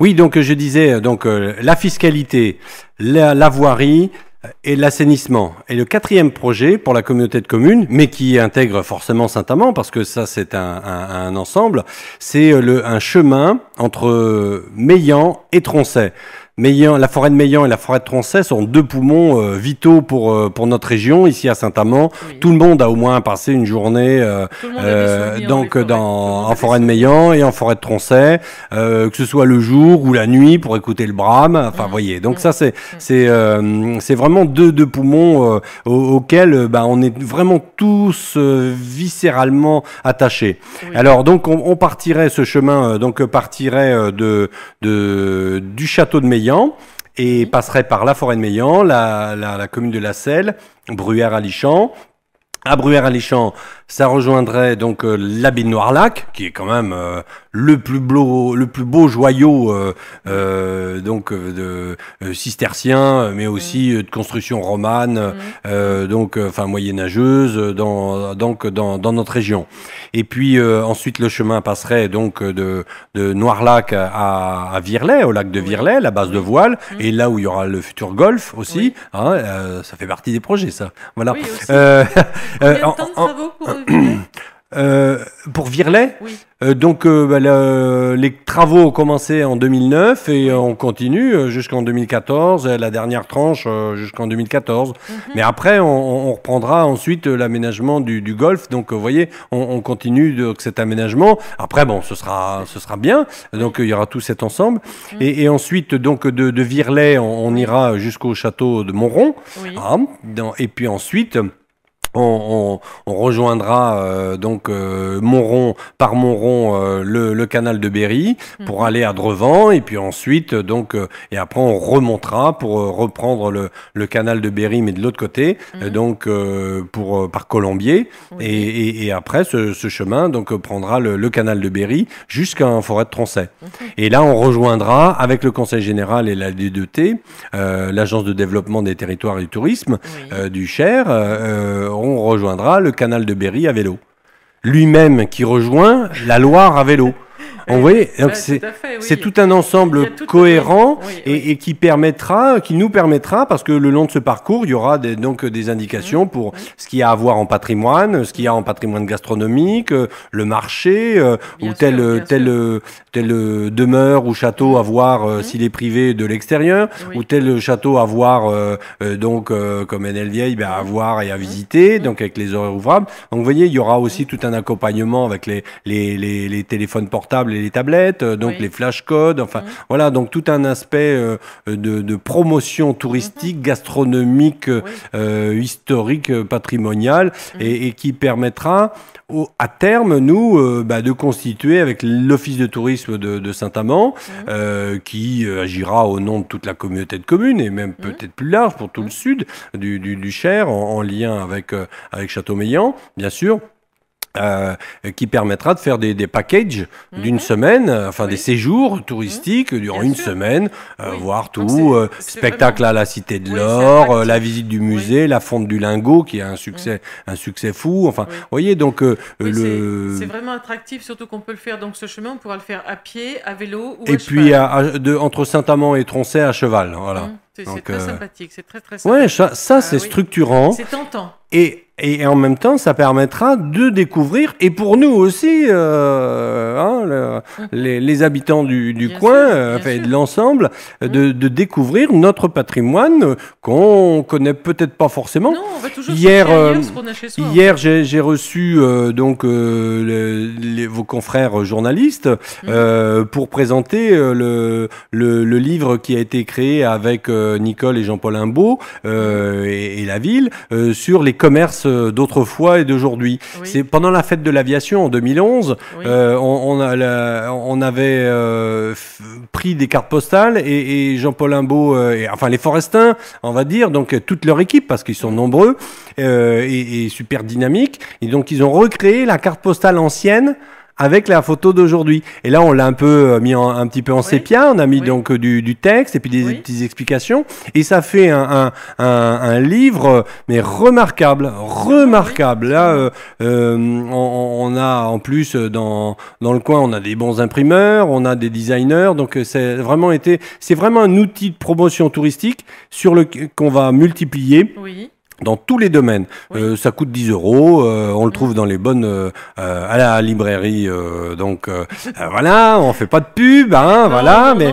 Oui, donc euh, je disais euh, donc euh, la fiscalité, la, voirie, et l'assainissement. Et le quatrième projet pour la communauté de communes, mais qui intègre forcément Saint-Amand, parce que ça c'est un, un, ensemble, c'est un chemin entre Meillan et Troncet la forêt de Meillan et la forêt de Troncet sont deux poumons euh, vitaux pour, euh, pour notre région, ici à Saint-Amand. Tout le monde a au moins passé une journée euh, donc, dans, en forêt de Meillan et en forêt de Troncet, que ce soit le jour ou la nuit pour écouter le brame. Enfin, ah. voyez, donc ah. ça, c'est ah. c'est c'est vraiment deux, deux poumons auxquels ben, on est vraiment tous viscéralement attachés. Alors, donc, on, partirait, ce chemin donc partirait de, de, du château de Meillan et passerait par la Forêt de Meillan, la, commune de La Selle, bruyères alichamps à Bruyères-à-les-Champs, ça rejoindrait donc euh, l'abbaye de Noirlac, qui est quand même euh, le plus beau, le plus beau joyau euh, donc de cistercien, mais aussi mm. de construction romane, mm. donc enfin moyenâgeuse, dans donc dans, notre région. Et puis ensuite le chemin passerait donc de, de Noirlac à, à Virlay, au lac de Virlay, la base de voile, mm. et là où il y aura le futur golf aussi. Hein, ça fait partie des projets, ça. Voilà. pour Virlet, Oui. Euh, donc euh, bah, les travaux ont commencé en 2009 et euh, on continue jusqu'en 2014, la dernière tranche jusqu'en 2014. Mhm. Mais après, on, reprendra ensuite l'aménagement du, du, golf. Donc vous voyez, on, continue cet aménagement. Après, bon, ce sera, ce sera bien. Donc il y aura tout cet ensemble. Mhm. et, ensuite, donc de, de on, ira jusqu'au château de Monron. Oui. Ah, dans, et puis ensuite on, rejoindra euh, donc euh, par Montrond euh, le, canal de Berry mm. pour aller à Drevent et puis ensuite donc et après on remontera pour reprendre le, canal de Berry mais de l'autre côté mm. donc pour par Colombier et, après ce, chemin donc prendra le, canal de Berry jusqu'à forêt de Troncet mm-hmm. et là on rejoindra avec le Conseil général et la D2T l'agence de développement des territoires et du tourisme du Cher rejoindra le canal de Berry à vélo. Lui-même qui rejoint la Loire à vélo. Eh On voyait, c'est tout un ensemble cohérent Et, et, qui permettra, qui nous permettra, parce que le long de ce parcours, il y aura des, donc euh, des indications mmh. pour mmh. ce qu'il y a à voir en patrimoine, ce qu'il y a en patrimoine gastronomique, euh, le marché, euh, ou telle, tel telle, demeure ou château à mmh. voir s'il est privé de l'extérieur, ou tel château à voir, donc comme NL Vieille, ben, à voir et à visiter, donc avec les horaires ouvrables. Donc vous voyez, il y aura aussi tout un accompagnement avec les, les, les téléphones portables les tablettes, euh, donc les flashcodes, enfin mhm. voilà, donc tout un aspect euh, de, promotion touristique, mhm. gastronomique, euh, historique, patrimoniale, mhm. et, qui permettra à terme, nous, bah, de constituer avec l'Office de tourisme de, Saint-Amand, qui agira au nom de toute la communauté de communes, et même peut-être plus large pour tout le sud du, Cher, en, lien avec, avec Châteaumeillan, bien sûr. Euh, qui permettra de faire des, packages mhm. d'une semaine, euh, enfin des séjours mhm. touristiques durant euh, une semaine, voir tout, spectacle à la Cité de l'Or, la visite du musée, la fonte du lingot qui a un succès, mhm. un succès fou. Enfin, voyez donc le. C'est vraiment attractif, surtout qu'on peut le faire donc ce chemin, on pourra le faire à pied, à vélo ou et à puis de, entre Saint-Amand et Troncet à cheval, voilà. C'est très sympathique, c'est très très. Sympathique. Ouais, ça, ça c'est structurant. C'est tentant. Et et, en même temps, ça permettra de découvrir, et pour nous aussi, euh, hein, les, les, habitants du, du coin, euh, de l'ensemble, mmh. de, de, découvrir notre patrimoine qu'on connaît peut-être pas forcément. hier, hier, j'ai reçu euh, donc euh, vos confrères journalistes mmh. pour présenter le, le, le, livre qui a été créé avec Nicole et Jean-Paul Imbaud mmh. et, la ville sur les commerces euh, d'autrefois et d'aujourd'hui. C'est pendant la fête de l'aviation en 2011, euh, on, avait euh, pris des cartes postales et, Jean-Paul Imbeau, enfin les Forestins, on va dire, donc toute leur équipe parce qu'ils sont nombreux et, et, super dynamiques, et donc ils ont recréé la carte postale ancienne avec la photo d'aujourd'hui. Et là, on l'a un peu euh, mis en, un petit peu en sépia, on a mis donc euh, du, du, texte et puis des, petites explications. Et ça fait un, un, un, un livre, mais remarquable, remarquable. Là, euh, on, on, a en plus dans, dans le coin, on a des bons imprimeurs, on a des designers, donc c'est vraiment été, c'est vraiment un outil de promotion touristique sur le qu'on va multiplier. Oui dans tous les domaines. Euh, ça coûte 10 euros, euh, on le trouve dans les bonnes euh, à la librairie. donc voilà, on fait pas de pub, hein, voilà, mais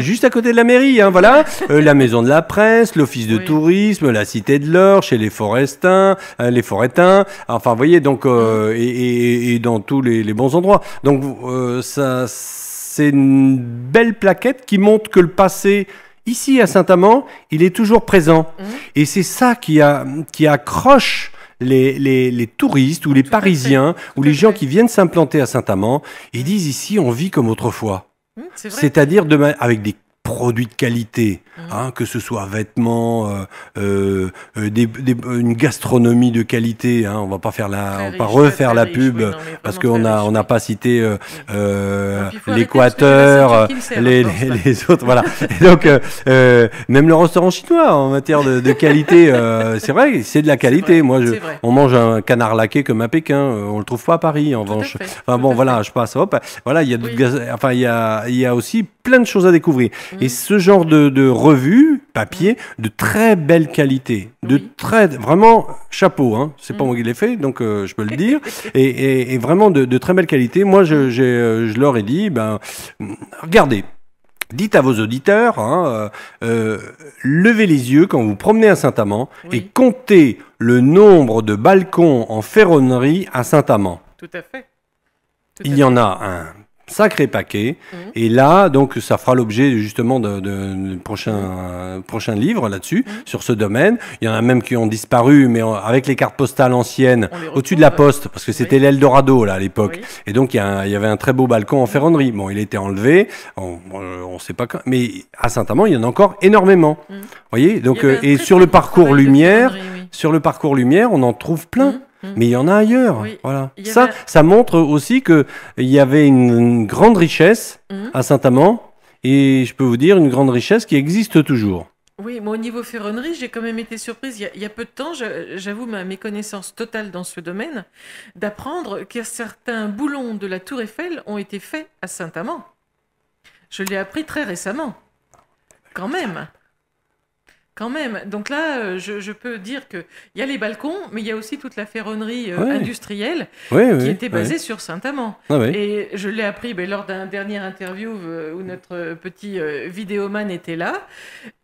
juste à côté de la mairie, hein, voilà, la maison de la presse, l'office de tourisme, la cité de l'or, chez les forestins, les forêtins, Enfin, vous voyez, donc mm. et, et, et, dans tous les, les bons endroits. Donc ça, c'est une belle plaquette qui montre que le passé ici à Saint-Amand, il est toujours présent. Mmh. Et c'est ça qui, accroche les, touristes ou ah, les Parisiens ou les gens qui viennent s'implanter à Saint-Amand. Ils mmh. disent ici, on vit comme autrefois. Mmh, C'est-à-dire avec des produits de qualité, Hein, que ce soit vêtements, euh, euh, euh, une gastronomie de qualité. Hein, on va pas faire la, on va pas refaire la pub parce qu'on a, on n'a pas cité l'Équateur, les, autres. voilà. donc même le restaurant chinois en matière de, qualité, c'est vrai, c'est de la qualité. Moi, on mange un canard laqué comme à Pékin, on le trouve pas à Paris en revanche. bon, voilà, je passe. voilà, il y a, enfin il y a, il y a aussi plein de choses à découvrir. Mm. Et ce genre de, de revue papier de très belle qualité, de très vraiment chapeau. Hein. C'est pas mm. moi qui l'ai fait, donc euh, je peux le dire. et, vraiment de, très belle qualité. Moi, euh, je, leur ai dit, ben regardez. Dites à vos auditeurs, hein, euh, levez les yeux quand vous promenez à Saint-Amand et comptez le nombre de balcons en ferronnerie à Saint-Amand. Tout à fait. Il y en a un sacré paquet. Mhm. Et là, donc, ça fera l'objet justement de, prochain, euh, prochain livre là-dessus, mhm. sur ce domaine. Il y en a même qui ont disparu, mais avec les cartes postales anciennes, au-dessus de la poste, parce que c'était l'Eldorado là à l'époque. Et donc, il y, avait un très beau balcon en ferronnerie. Bon, il était enlevé, on euh, ne sait pas quand, mais à Saint-Amand, il y en a encore énormément. Mhm. Vous voyez donc, euh, Et sur le parcours Lumière, sur le parcours Lumière, on en trouve plein. Hmm. mais il y en a ailleurs. Voilà. ça, ça montre aussi qu'il y avait une, grande richesse hmm. à Saint-Amand, et je peux vous dire une grande richesse qui existe toujours. Oui, moi au niveau ferronnerie, j'ai quand même été surprise il y a, peu de temps, j'avoue ma méconnaissance totale dans ce domaine, d'apprendre que certains boulons de la Tour Eiffel ont été faits à Saint-Amand. Je l'ai appris très récemment, quand même. Quand même. Donc là, euh, je, peux dire qu'il y a les balcons, mais il y a aussi toute la ferronnerie euh, industrielle qui était basée sur Saint-Amand. Ah, et je l'ai appris ben, lors d'un dernier interview euh, où notre petit vidéoman était là.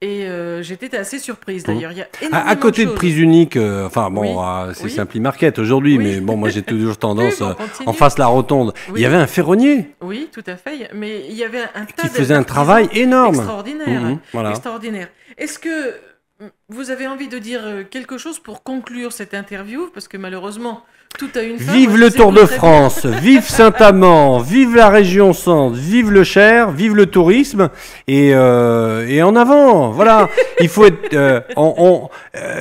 Et j'étais assez surprise d'ailleurs. a à, côté de, prise unique, enfin bon, ah, c'est oui. Market aujourd'hui, mais bon, moi j'ai toujours tendance en face la rotonde. Il y avait un ferronnier. Oui, tout à fait. Mais il y avait un, tas Qui faisait un travail énorme. Extraordinaire. Mhm, Extraordinaire. Est-ce que vous avez envie de dire euh, quelque chose pour conclure cette interview Parce que malheureusement, tout a une fin. Vive le Tour de France, vive Saint-Amand, vive la région centre, vive le Cher, vive le tourisme et, euh, et en avant. Voilà, il faut être. Euh,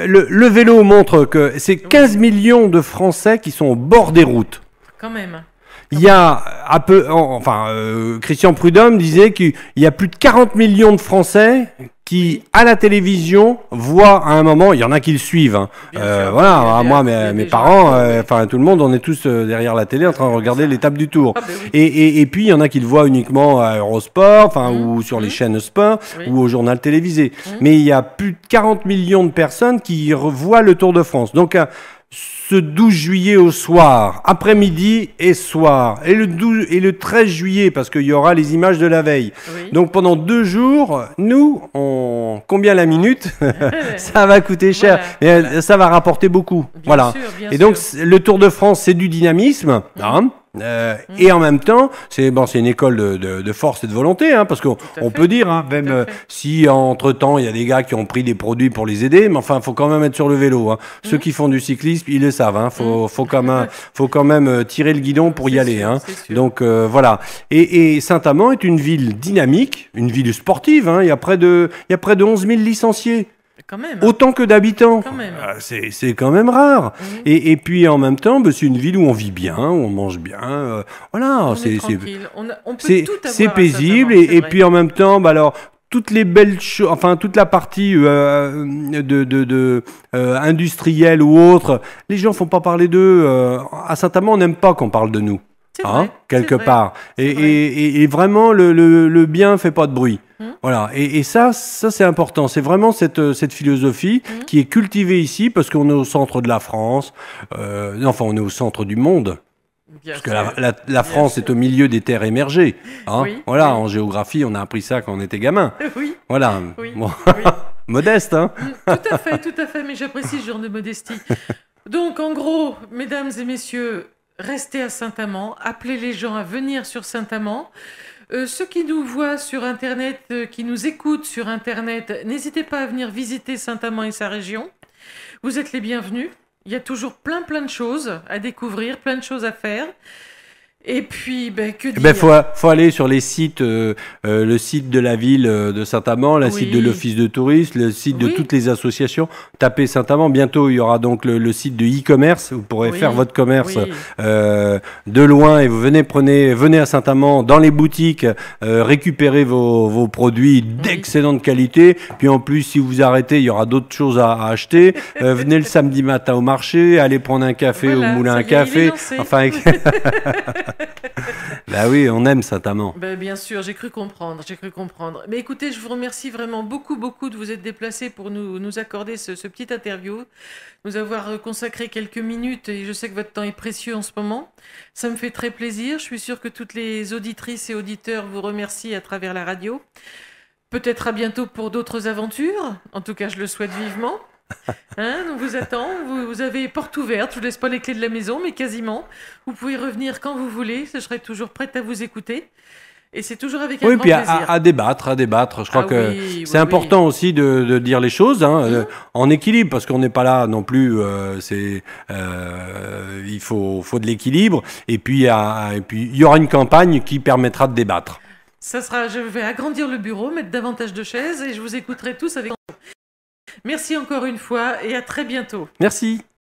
le, vélo montre que c'est 15 millions de Français qui sont au bord des routes. Quand même. Il y a un peu, enfin, Christian Prudhomme disait qu'il y a plus de 40 millions de Français qui, à la télévision, voient à un moment, il y en a qui le suivent. Hein. Euh, voilà, moi, mes, parents, ah, euh, enfin tout le monde, on est tous euh, derrière la télé en train de ah, regarder l'étape du tour. Ah, ben et, puis, il y en a qui le voient uniquement à Eurosport, enfin mmh. ou sur les mmh. chaînes sport, ou au journal télévisé. Mmh. Mais il y a plus de 40 millions de personnes qui revoient le Tour de France. Donc, ce 12 juillet au soir, après-midi et soir, et le, 12, et le 13 juillet, parce qu'il y aura les images de la veille. Donc pendant deux jours, nous, on... combien la minute Ça va coûter cher, euh, ça va rapporter beaucoup. voilà. et donc le Tour de France, c'est du dynamisme. Hein. Euh, et en même temps, c'est bon, c'est une école de, de, force et de volonté, hein, parce qu'on peut dire, hein, même euh, si entre temps il y a des gars qui ont pris des produits pour les aider, mais enfin, faut quand même être sur le vélo. Hein. Mm. Ceux qui font du cyclisme, ils le savent. Hein, faut, mm. faut quand même, faut quand même euh, tirer le guidon pour y aller. Hein. Donc voilà. Et, et Saint-Amand est une ville dynamique, une ville sportive. Hein, il y a près de, il y a près de 11 000 licenciés. Hein. Autant que d'habitants. Ah, c'est quand même rare. Et, puis en même temps, bah, c'est une ville où on vit bien, où on mange bien. Euh, voilà, c'est c'est C'est paisible. Et, puis en même temps, bah, alors toutes les belles choses, enfin toute la partie euh, de, euh, industrielle ou autre, les gens font pas parler d'eux. à Saint-Amand, on n'aime pas qu'on parle de nous. Hein, quelque part. Et, vraiment, le, le, le, bien fait pas de bruit. Hum. Voilà. Et, ça, ça c'est important. C'est vraiment cette, euh, cette philosophie hum. qui est cultivée ici parce qu'on est au centre de la France. Euh, enfin, on est au centre du monde. parce que la, France est au milieu des terres émergées. Hein. Voilà, en géographie, on a appris ça quand on était gamin. Oui. Voilà. Modeste, hein. Tout à fait, tout à fait, mais j'apprécie ce genre de modestie. Donc, en gros, mesdames et messieurs, restez à Saint-Amand, appelez les gens à venir sur Saint-Amand. Euh, ceux qui nous voient sur Internet, euh, qui nous écoutent sur Internet, n'hésitez pas à venir visiter Saint-Amand et sa région. Vous êtes les bienvenus. Il y a toujours plein, plein de choses à découvrir, plein de choses à faire. Et puis, ben, que eh ben, dire ben, faut, faut aller sur les sites, euh, euh, le site de la ville euh, de Saint-Amand, le site de l'office de tourisme, le site de toutes les associations. Tapez Saint-Amand. Bientôt, il y aura donc le, site de e-commerce. Vous pourrez faire votre commerce euh, de loin et vous venez prenez, venez à Saint-Amand dans les boutiques, récupérer vos, vos produits d'excellente qualité. Puis en plus, si vous arrêtez, il y aura d'autres choses à, acheter. venez le samedi matin au marché, allez prendre un café au moulin à café. Enfin. bah oui, on aime Saint-Amand. Ben, bah, bien sûr, j'ai cru comprendre, j'ai cru comprendre. Mais écoutez, je vous remercie vraiment beaucoup, beaucoup de vous être déplacé pour nous, nous accorder ce, petit interview, nous avoir consacré quelques minutes, et je sais que votre temps est précieux en ce moment. Ça me fait très plaisir, je suis sûre que toutes les auditrices et auditeurs vous remercient à travers la radio. Peut-être à bientôt pour d'autres aventures, en tout cas je le souhaite vivement. Hein, on vous attend, vous, avez porte ouverte, je vous laisse pas les clés de la maison, mais quasiment. Vous pouvez revenir quand vous voulez, je serai toujours prête à vous écouter. Et c'est toujours avec un oui, grand puis à, débattre, à débattre. Je crois ah que c'est important aussi de, dire les choses hein, mhm. euh, en équilibre, parce qu'on n'est pas là non plus. Euh, c'est euh, il faut, faut de l'équilibre. Et puis et puis il y aura une campagne qui permettra de débattre. Ça sera. Je vais agrandir le bureau, mettre davantage de chaises, et je vous écouterai tous avec. Merci encore une fois et à très bientôt. Merci.